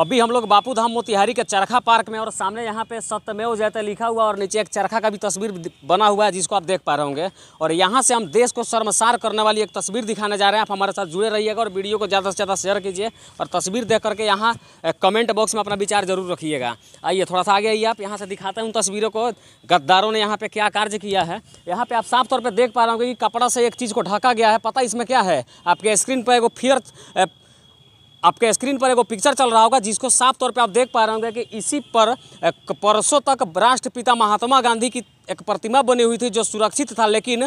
अभी हम लोग बापू धाम मोतिहारी के चरखा पार्क में और सामने यहाँ पे सत्यमेव जयते लिखा हुआ और नीचे एक चरखा का भी तस्वीर बना हुआ है जिसको आप देख पा रहे होंगे और यहाँ से हम देश को शर्मसार करने वाली एक तस्वीर दिखाने जा रहे हैं आप हमारे साथ जुड़े रहिएगा और वीडियो को ज़्यादा से ज़्यादा शेयर कीजिए और तस्वीर देख करके यहाँ कमेंट बॉक्स में अपना विचार जरूर रखिएगा आइए थोड़ा सा आगे आइए आप यहाँ से दिखाते हैं उन तस्वीरों को गद्दारों ने यहाँ पर क्या कार्य किया है यहाँ पर आप साफ तौर पर देख पा रहे होंगे कि कपड़ा से एक चीज़ को ढका गया है पता इसमें क्या है आपके स्क्रीन पर एगो फियर आपके स्क्रीन पर एगो पिक्चर चल रहा होगा जिसको साफ तौर पे आप देख पा रहे होंगे कि इसी पर परसों तक राष्ट्रपिता महात्मा गांधी की एक प्रतिमा बनी हुई थी जो सुरक्षित था लेकिन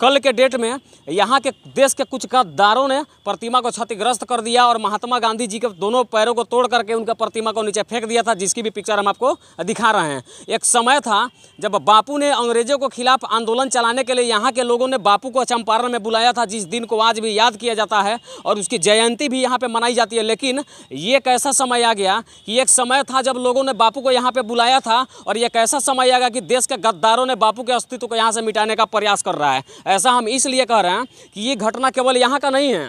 कल के डेट में यहाँ के देश के कुछ गद्दारों ने प्रतिमा को क्षतिग्रस्त कर दिया और महात्मा गांधी जी के दोनों पैरों को तोड़ करके उनका प्रतिमा को नीचे फेंक दिया था जिसकी भी पिक्चर हम आपको दिखा रहे हैं एक समय था जब बापू ने अंग्रेजों के खिलाफ आंदोलन चलाने के लिए यहाँ के लोगों ने बापू को चंपारण में बुलाया था जिस दिन को आज भी याद किया जाता है और उसकी जयंती भी यहाँ पर मनाई जाती है लेकिन ये कैसा समय आ गया कि एक समय था जब लोगों ने बापू को यहाँ पर बुलाया था और एक कैसा समय आ गया कि देश के गद्दार सरकारों ने बापू के अस्तित्व को यहाँ से मिटाने का प्रयास कर रहा है ऐसा हम इसलिए कह रहे हैं कि ये घटना केवल यहाँ का नहीं है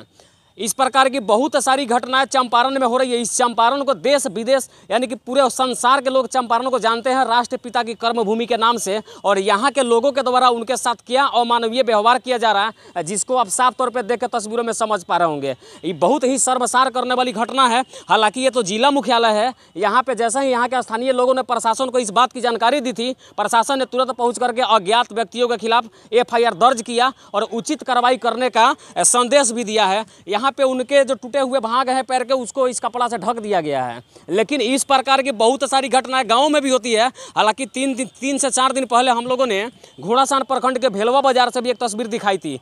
इस प्रकार की बहुत सारी घटनाएं चंपारण में हो रही है इस चंपारण को देश विदेश यानी कि पूरे संसार के लोग चंपारण को जानते हैं राष्ट्रपिता की कर्मभूमि के नाम से और यहाँ के लोगों के द्वारा उनके साथ किया अमानवीय व्यवहार किया जा रहा है जिसको आप साफ तौर पर देख तस्वीरों में समझ पा रहे होंगे ये बहुत ही सर्वसार करने वाली घटना है हालांकि ये तो जिला मुख्यालय है यहाँ पर जैसा ही यहाँ के स्थानीय लोगों ने प्रशासन को इस बात की जानकारी दी थी प्रशासन ने तुरंत पहुँच करके अज्ञात व्यक्तियों के खिलाफ एफ दर्ज किया और उचित कार्रवाई करने का संदेश भी दिया है यहाँ जहाँ पे उनके जो टूटे हुए भाग हैं पैर के उसको इस कपड़ा से ढक दिया गया है लेकिन इस प्रकार की बहुत सारी घटनाएं गाँव में भी होती है हालांकि तीन दिन तीन से चार दिन पहले हम लोगों ने घोड़ासान प्रखंड के भेलवा बाजार से भी एक तस्वीर दिखाई थी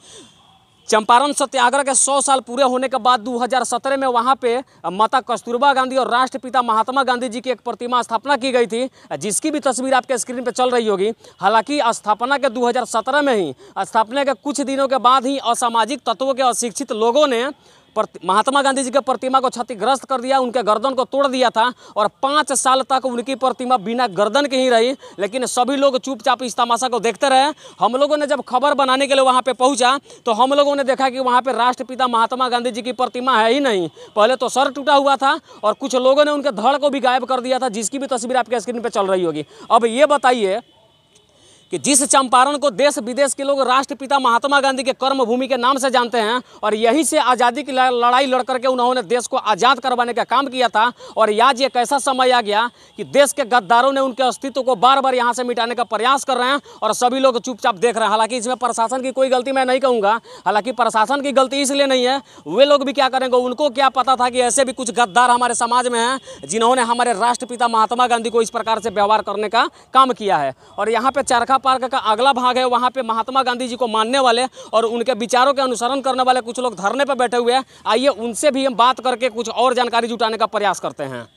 चंपारण सत्याग्रह के 100 साल पूरे होने के बाद 2017 में वहाँ पे माता कस्तूरबा गांधी और राष्ट्रपिता महात्मा गांधी जी की एक प्रतिमा स्थापना की गई थी जिसकी भी तस्वीर आपके स्क्रीन पे चल रही होगी हालांकि स्थापना के 2017 में ही स्थापना के कुछ दिनों के बाद ही असामाजिक तत्वों के अशिक्षित लोगों ने महात्मा गांधी जी के प्रतिमा को क्षतिग्रस्त कर दिया उनके गर्दन को तोड़ दिया था और पाँच साल तक उनकी प्रतिमा बिना गर्दन के ही रही लेकिन सभी लोग चुपचाप इस तमाशा को देखते रहे हम लोगों ने जब खबर बनाने के लिए वहाँ पे पहुँचा तो हम लोगों ने देखा कि वहाँ पर राष्ट्रपिता महात्मा गांधी जी की प्रतिमा है ही नहीं पहले तो सर टूटा हुआ था और कुछ लोगों ने उनके धड़ को भी गायब कर दिया था जिसकी भी तस्वीर आपके स्क्रीन पर चल रही होगी अब ये बताइए कि जिस चंपारण को देश विदेश के लोग राष्ट्रपिता महात्मा गांधी के कर्म भूमि के नाम से जानते हैं और यहीं से आज़ादी की लड़ाई लड़ करके उन्होंने देश को आज़ाद करवाने का काम किया था और आज एक ऐसा समय आ गया कि देश के गद्दारों ने उनके अस्तित्व को बार बार यहाँ से मिटाने का प्रयास कर रहे हैं और सभी लोग चुपचाप देख रहे हैं हालांकि इसमें प्रशासन की कोई गलती मैं नहीं कहूँगा हालांकि प्रशासन की गलती इसलिए नहीं है वे लोग भी क्या करेंगे उनको क्या पता था कि ऐसे भी कुछ गद्दार हमारे समाज में हैं जिन्होंने हमारे राष्ट्रपिता महात्मा गांधी को इस प्रकार से व्यवहार करने का काम किया है और यहाँ पर चरखा पार्क का अगला भाग है वहाँ पे महात्मा गांधी जी को मानने वाले और उनके विचारों के अनुसरण करने वाले कुछ लोग धरने पर बैठे हुए हैं आइए उनसे भी हम बात करके कुछ और जानकारी जुटाने का प्रयास करते हैं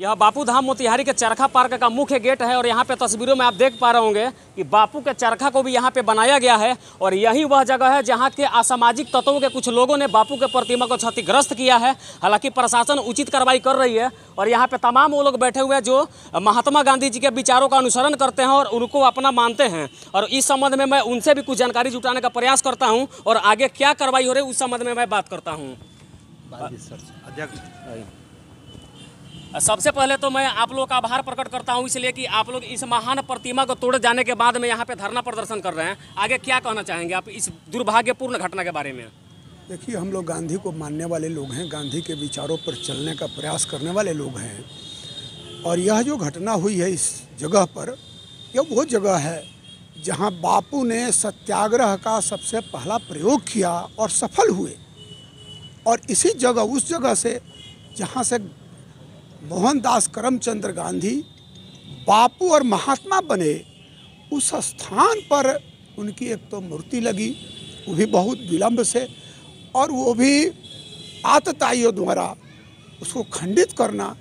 यह बापू धाम मोतिहारी के चरखा पार्क का मुख्य गेट है और यहाँ पे तस्वीरों में आप देख पा रहे होंगे कि बापू के चरखा को भी यहाँ पे बनाया गया है और यही वह जगह है जहाँ के असामाजिक तत्वों के कुछ लोगों ने बापू के प्रतिमा को क्षतिग्रस्त किया है हालांकि प्रशासन उचित कार्रवाई कर रही है और यहाँ पे तमाम वो लोग बैठे हुए हैं जो महात्मा गांधी जी के विचारों का अनुसरण करते हैं और उनको अपना मानते हैं और इस संबंध में मैं उनसे भी कुछ जानकारी जुटाने का प्रयास करता हूँ और आगे क्या कार्रवाई हो रही है उस संबंध में मैं बात करता हूँ अध्यक्ष सबसे पहले तो मैं आप लोगों का आभार प्रकट करता हूँ इसलिए कि आप लोग इस महान प्रतिमा को तोड़े जाने के बाद में यहाँ पे धरना प्रदर्शन कर रहे हैं आगे क्या कहना चाहेंगे आप इस दुर्भाग्यपूर्ण घटना के बारे में देखिए हम लोग गांधी को मानने वाले लोग हैं गांधी के विचारों पर चलने का प्रयास करने वाले लोग हैं और यह जो घटना हुई है इस जगह पर यह वो जगह है जहाँ बापू ने सत्याग्रह का सबसे पहला प्रयोग किया और सफल हुए और इसी जगह उस जगह से जहाँ से मोहनदास करमचंद्र गांधी बापू और महात्मा बने उस स्थान पर उनकी एक तो मूर्ति लगी वो भी बहुत विलम्ब से और वो भी आतताइयों द्वारा उसको खंडित करना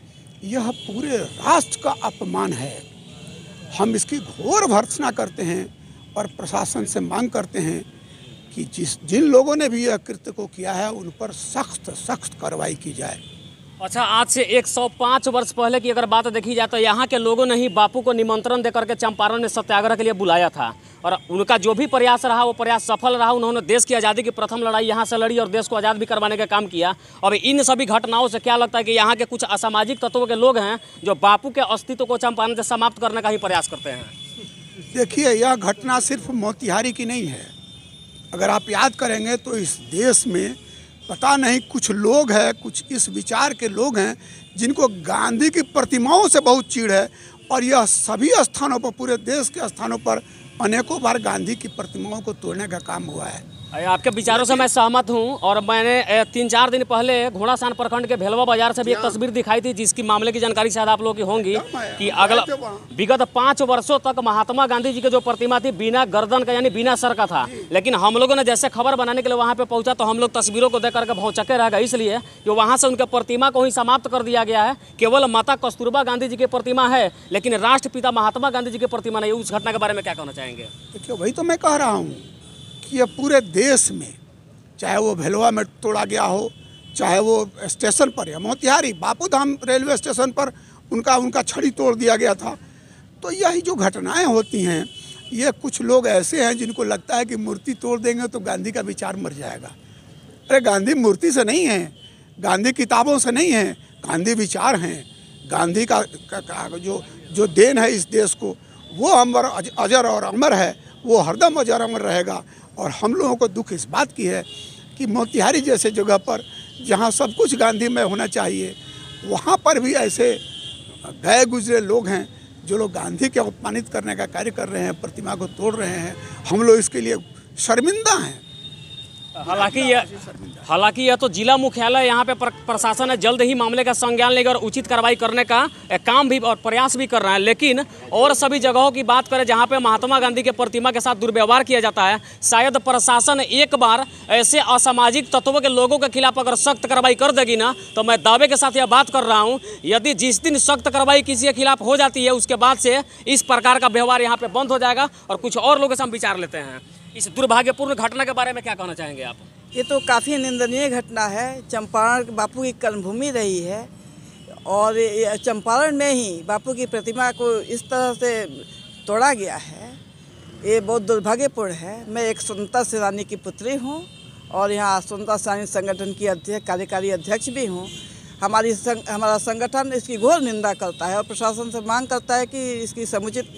यह पूरे राष्ट्र का अपमान है हम इसकी घोर भर्सना करते हैं और प्रशासन से मांग करते हैं कि जिस जिन लोगों ने भी यह कृत्य को किया है उन पर सख्त सख्त कार्रवाई की जाए अच्छा आज से 105 वर्ष पहले की अगर बात देखी जाए तो यहाँ के लोगों ने ही बापू को निमंत्रण देकर के चंपारण में सत्याग्रह के लिए बुलाया था और उनका जो भी प्रयास रहा वो प्रयास सफल रहा उन्होंने देश की आज़ादी की प्रथम लड़ाई यहाँ से लड़ी और देश को आज़ाद भी करवाने का काम किया और इन सभी घटनाओं से क्या लगता है कि यहाँ के कुछ असामाजिक तत्वों के लोग हैं जो बापू के अस्तित्व को चंपारण से समाप्त करने का ही प्रयास करते हैं देखिए यह घटना सिर्फ मोतिहारी की नहीं है अगर आप याद करेंगे तो इस देश में पता नहीं कुछ लोग हैं कुछ इस विचार के लोग हैं जिनको गांधी की प्रतिमाओं से बहुत चीड़ है और यह सभी स्थानों पर पूरे देश के स्थानों पर अनेकों बार गांधी की प्रतिमाओं को तोड़ने का काम हुआ है आपके विचारों से मैं सहमत हूं और मैंने तीन चार दिन पहले घोड़ासान प्रखंड के भेलवा बाजार से भी एक तस्वीर दिखाई थी जिसकी मामले की जानकारी शायद आप लोगों की होंगी कि अगला विगत पाँच वर्षों तक महात्मा गांधी जी की जो प्रतिमा थी बिना गर्दन का यानी बिना सर का था लेकिन हम लोगों ने जैसे खबर बनाने के लिए वहाँ पर पहुँचा तो हम लोग तस्वीरों को देख करके भौचके रह गए इसलिए कि वहाँ से उनके प्रतिमा को ही समाप्त कर दिया गया है केवल माता कस्तूरबा गांधी जी की प्रतिमा है लेकिन राष्ट्रपिता महात्मा गांधी जी की प्रतिमा नहीं उस घटना के बारे में क्या कहना चाहेंगे वही तो मैं कह रहा हूँ कि अब पूरे देश में चाहे वो भेलवा में तोड़ा गया हो चाहे वो स्टेशन पर या मोतिहारी बापू धाम रेलवे स्टेशन पर उनका उनका छड़ी तोड़ दिया गया था तो यही जो घटनाएं होती हैं ये कुछ लोग ऐसे हैं जिनको लगता है कि मूर्ति तोड़ देंगे तो गांधी का विचार मर जाएगा अरे गांधी मूर्ति से नहीं है गांधी किताबों से नहीं है गांधी विचार हैं गांधी का, का, का जो जो देन है इस देश को वो अमर अजर और अमर है वो हरदम अजर अमर रहेगा और हम लोगों को दुख इस बात की है कि मोतिहारी जैसे जगह पर जहाँ सब कुछ गांधीमय होना चाहिए वहाँ पर भी ऐसे गए गुजरे लोग हैं जो लोग गांधी के अपमानित करने का कार्य कर रहे हैं प्रतिमा को तोड़ रहे हैं हम लोग इसके लिए शर्मिंदा हैं हालांकि यह हालांकि यह तो जिला मुख्यालय यहाँ पे प्रशासन है जल्द ही मामले का संज्ञान लेकर उचित कार्रवाई करने का काम भी और प्रयास भी कर रहा है लेकिन और सभी जगहों की बात करें जहाँ पे महात्मा गांधी के प्रतिमा के साथ दुर्व्यवहार किया जाता है शायद प्रशासन एक बार ऐसे असामाजिक तत्वों के लोगों के खिलाफ अगर सख्त कार्रवाई कर देगी ना तो मैं दावे के साथ यह बात कर रहा हूँ यदि जिस दिन सख्त कार्रवाई किसी के खिलाफ हो जाती है उसके बाद से इस प्रकार का व्यवहार यहाँ पे बंद हो जाएगा और कुछ और लोगों से हम विचार लेते हैं इस दुर्भाग्यपूर्ण घटना के बारे में क्या कहना चाहेंगे आप ये तो काफ़ी निंदनीय घटना है चंपारण बापू की कर्मभूमि रही है और चंपारण में ही बापू की प्रतिमा को इस तरह से तोड़ा गया है ये बहुत दुर्भाग्यपूर्ण है मैं एक स्वतंत्रता सेनानी की पुत्री हूँ और यहाँ स्वतंत्रता सेनानी संगठन की अध्यक्ष कार्यकारी अध्यक्ष भी हूँ हमारी संग, हमारा संगठन इसकी घोर निंदा करता है और प्रशासन से मांग करता है कि इसकी समुचित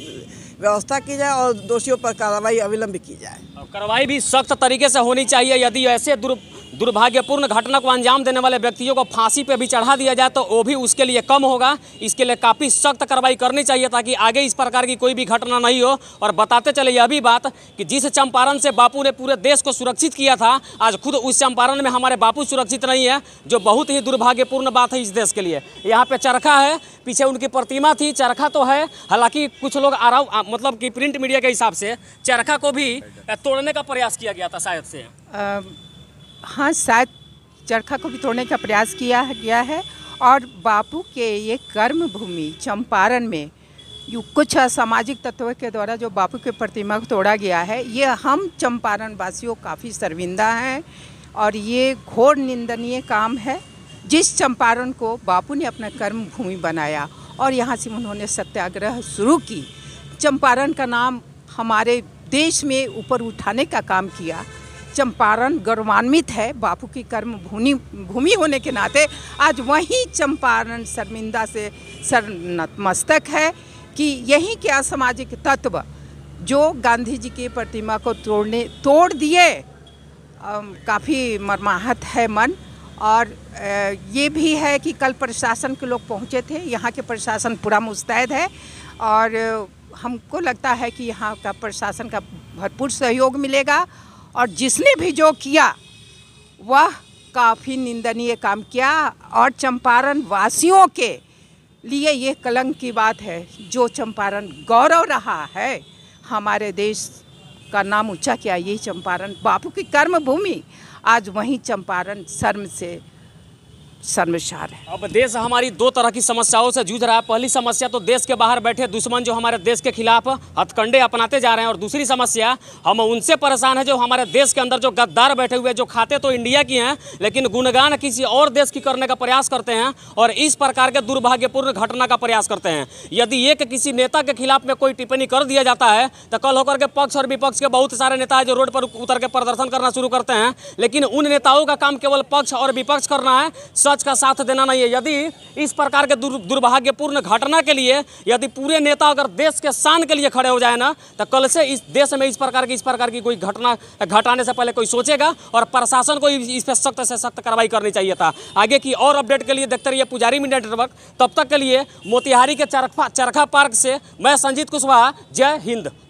व्यवस्था की जाए और दोषियों पर कार्रवाई अविलंब की जाए कार्रवाई भी सख्त तरीके से होनी चाहिए यदि ऐसे दुरुप दुर्भाग्यपूर्ण घटना को अंजाम देने वाले व्यक्तियों को फांसी पर भी चढ़ा दिया जाए तो वो भी उसके लिए कम होगा इसके लिए काफ़ी सख्त कार्रवाई करनी चाहिए ताकि आगे इस प्रकार की कोई भी घटना नहीं हो और बताते चले यह भी बात कि जिस चंपारण से बापू ने पूरे देश को सुरक्षित किया था आज खुद उस चंपारण में हमारे बापू सुरक्षित नहीं है जो बहुत ही दुर्भाग्यपूर्ण बात है इस देश के लिए यहाँ पर चरखा है पीछे उनकी प्रतिमा थी चरखा तो है हालांकि कुछ लोग आराम मतलब कि प्रिंट मीडिया के हिसाब से चरखा को भी तोड़ने का प्रयास किया गया था शायद से हाँ शायद चरखा को भी तोड़ने का प्रयास किया गया है और बापू के ये कर्म भूमि चंपारण में कुछ सामाजिक तत्वों के द्वारा जो बापू के प्रतिमा को तोड़ा गया है ये हम चंपारण वासियों काफ़ी शर्मिंदा हैं और ये घोर निंदनीय काम है जिस चंपारण को बापू ने अपना कर्म भूमि बनाया और यहाँ से उन्होंने सत्याग्रह शुरू की चंपारण का नाम हमारे देश में ऊपर उठाने का काम किया चंपारण गौरवान्वित है बापू की कर्म भूमि भूमि होने के नाते आज वही चंपारण शर्मिंदा से सर नतमस्तक है कि यही क्या सामाजिक तत्व जो गांधी जी की प्रतिमा को तोड़ने तोड़ दिए काफ़ी मरमाहत है मन और ये भी है कि कल प्रशासन के लोग पहुँचे थे यहाँ के प्रशासन पूरा मुस्तैद है और हमको लगता है कि यहाँ का प्रशासन का भरपूर सहयोग मिलेगा और जिसने भी जो किया वह काफ़ी निंदनीय काम किया और चंपारण वासियों के लिए ये कलंक की बात है जो चंपारण गौरव रहा है हमारे देश का नाम ऊंचा किया यही चंपारण बापू की कर्म भूमि आज वहीं चंपारण शर्म से शर्मशार है अब देश हमारी दो तरह की समस्याओं से जूझ रहा है पहली समस्या तो देश के बाहर बैठे दुश्मन जो हमारे देश के खिलाफ हथकंडे अपनाते जा रहे हैं और दूसरी समस्या हम उनसे परेशान है जो हमारे देश के अंदर जो गद्दार बैठे हुए जो खाते तो इंडिया की हैं लेकिन गुणगान किसी और देश की करने का प्रयास करते हैं और इस प्रकार के दुर्भाग्यपूर्ण घटना का प्रयास करते हैं यदि एक किसी नेता के खिलाफ में कोई टिप्पणी कर दिया जाता है तो कल होकर के पक्ष और विपक्ष के बहुत सारे नेता है जो रोड पर उतर के प्रदर्शन करना शुरू करते हैं लेकिन उन नेताओं का काम केवल पक्ष और विपक्ष करना है सच का साथ देना नहीं है यदि इस प्रकार के दुर, दुर्भाग्यपूर्ण घटना के लिए यदि पूरे नेता अगर देश के शान के लिए खड़े हो जाए ना तो कल से इस देश में इस प्रकार की इस प्रकार की कोई घटना घटाने से पहले कोई सोचेगा और प्रशासन को इस पर सख्त से सख्त कार्रवाई करनी चाहिए था आगे की और अपडेट के लिए देखते रहिए पुजारी मीडिया नेटवर्क तब तक के लिए मोतिहारी के चरखा चरखा पार्क से मैं संजीत कुशवाहा जय हिंद